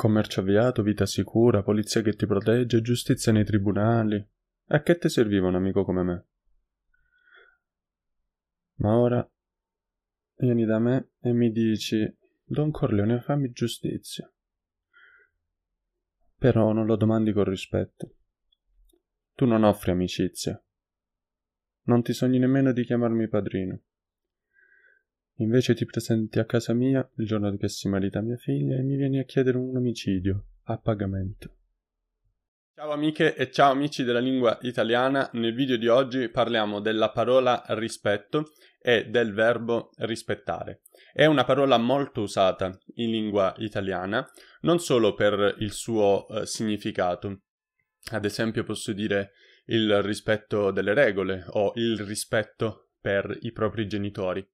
Commercio avviato, vita sicura, polizia che ti protegge, giustizia nei tribunali. A che ti serviva un amico come me? Ma ora vieni da me e mi dici, Don Corleone, fammi giustizia. Però non lo domandi con rispetto. Tu non offri amicizia. Non ti sogni nemmeno di chiamarmi padrino. Invece ti presenti a casa mia il giorno che si marita mia figlia e mi vieni a chiedere un omicidio a pagamento. Ciao amiche e ciao amici della lingua italiana, nel video di oggi parliamo della parola rispetto e del verbo rispettare. È una parola molto usata in lingua italiana, non solo per il suo eh, significato. Ad esempio posso dire il rispetto delle regole o il rispetto per i propri genitori,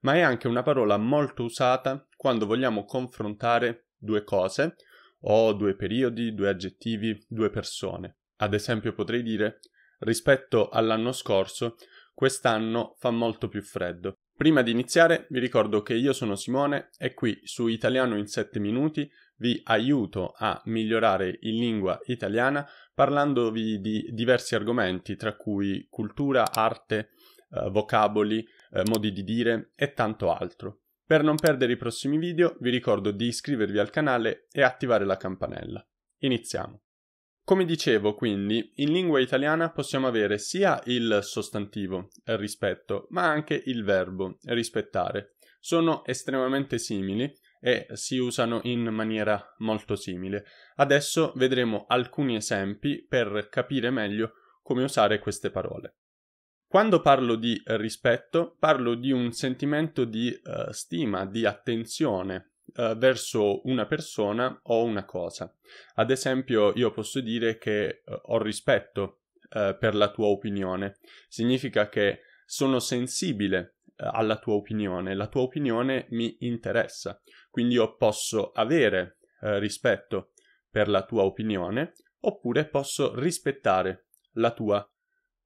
ma è anche una parola molto usata quando vogliamo confrontare due cose o due periodi, due aggettivi, due persone. Ad esempio potrei dire rispetto all'anno scorso, quest'anno fa molto più freddo. Prima di iniziare vi ricordo che io sono Simone e qui su Italiano in 7 minuti vi aiuto a migliorare in lingua italiana parlandovi di diversi argomenti tra cui cultura, arte, eh, vocaboli, eh, modi di dire e tanto altro. Per non perdere i prossimi video vi ricordo di iscrivervi al canale e attivare la campanella. Iniziamo. Come dicevo, quindi, in lingua italiana possiamo avere sia il sostantivo, eh, rispetto, ma anche il verbo, rispettare. Sono estremamente simili e si usano in maniera molto simile. Adesso vedremo alcuni esempi per capire meglio come usare queste parole. Quando parlo di eh, rispetto, parlo di un sentimento di uh, stima, di attenzione uh, verso una persona o una cosa. Ad esempio, io posso dire che uh, ho rispetto per la tua opinione. Significa che sono sensibile alla tua opinione, la tua opinione mi interessa. Quindi io posso avere rispetto per la tua opinione oppure posso rispettare la tua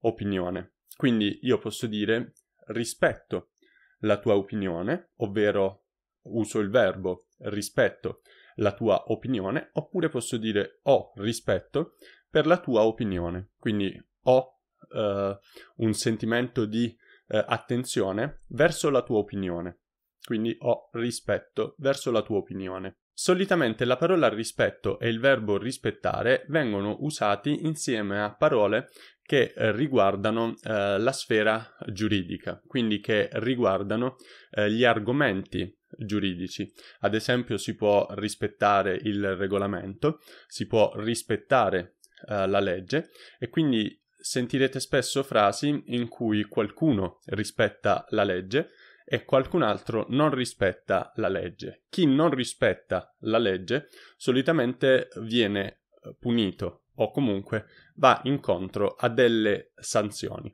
opinione. Quindi io posso dire rispetto la tua opinione, ovvero uso il verbo rispetto la tua opinione, oppure posso dire ho rispetto per la tua opinione. Quindi ho eh, un sentimento di eh, attenzione verso la tua opinione. Quindi ho rispetto verso la tua opinione. Solitamente la parola rispetto e il verbo rispettare vengono usati insieme a parole che riguardano eh, la sfera giuridica, quindi che riguardano eh, gli argomenti giuridici. Ad esempio si può rispettare il regolamento, si può rispettare eh, la legge e quindi sentirete spesso frasi in cui qualcuno rispetta la legge e qualcun altro non rispetta la legge. Chi non rispetta la legge solitamente viene eh, punito o comunque va incontro a delle sanzioni.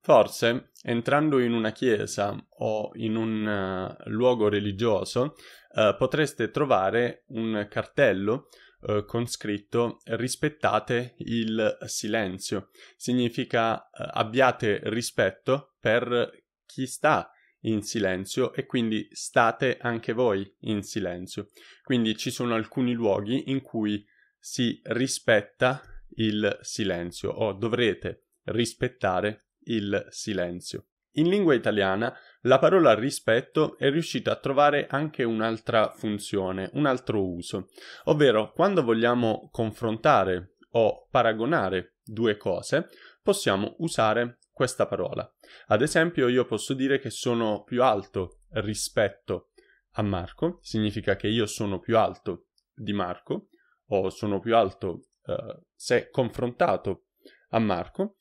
Forse entrando in una chiesa o in un uh, luogo religioso uh, potreste trovare un cartello uh, con scritto rispettate il silenzio. Significa abbiate rispetto per chi sta in silenzio e quindi state anche voi in silenzio. Quindi ci sono alcuni luoghi in cui si rispetta il silenzio o dovrete rispettare il silenzio. In lingua italiana la parola rispetto è riuscita a trovare anche un'altra funzione, un altro uso, ovvero quando vogliamo confrontare o paragonare due cose possiamo usare questa parola. Ad esempio, io posso dire che sono più alto rispetto a Marco, significa che io sono più alto di Marco o sono più alto eh, se confrontato a Marco,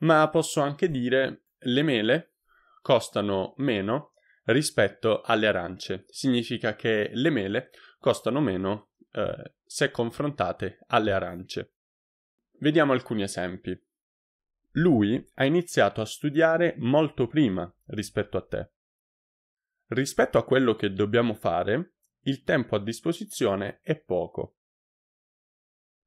ma posso anche dire le mele costano meno rispetto alle arance, significa che le mele costano meno eh, se confrontate alle arance. Vediamo alcuni esempi. Lui ha iniziato a studiare molto prima rispetto a te. Rispetto a quello che dobbiamo fare, il tempo a disposizione è poco.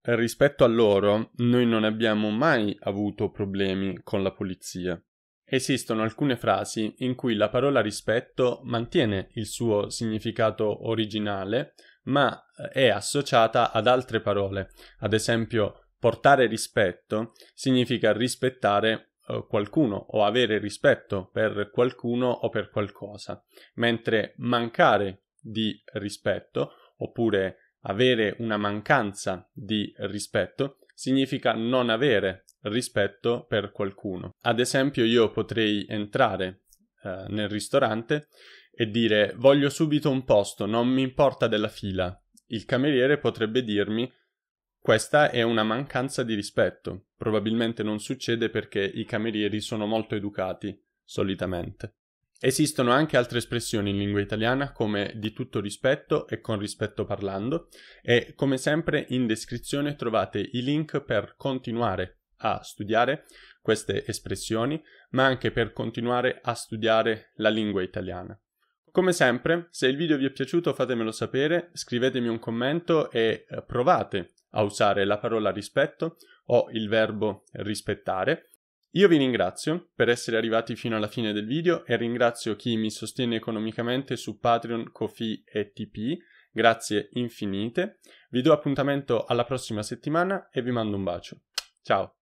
Rispetto a loro, noi non abbiamo mai avuto problemi con la polizia. Esistono alcune frasi in cui la parola rispetto mantiene il suo significato originale, ma eh, è associata ad altre parole, ad esempio portare rispetto significa rispettare eh, qualcuno o avere rispetto per qualcuno o per qualcosa, mentre mancare di rispetto oppure avere una mancanza di rispetto significa non avere rispetto per qualcuno. Ad esempio io potrei entrare eh, nel ristorante e dire voglio subito un posto, non mi importa della fila. Il cameriere potrebbe dirmi questa è una mancanza di rispetto, probabilmente non succede perché i camerieri sono molto educati, solitamente. Esistono anche altre espressioni in lingua italiana come di tutto rispetto e con rispetto parlando e come sempre in descrizione trovate i link per continuare a studiare queste espressioni ma anche per continuare a studiare la lingua italiana. Come sempre, se il video vi è piaciuto fatemelo sapere, scrivetemi un commento e eh, provate a usare la parola rispetto o il verbo rispettare. Io vi ringrazio per essere arrivati fino alla fine del video e ringrazio chi mi sostiene economicamente su Patreon, Kofi e Tipeee. Grazie infinite. Vi do appuntamento alla prossima settimana e vi mando un bacio. Ciao!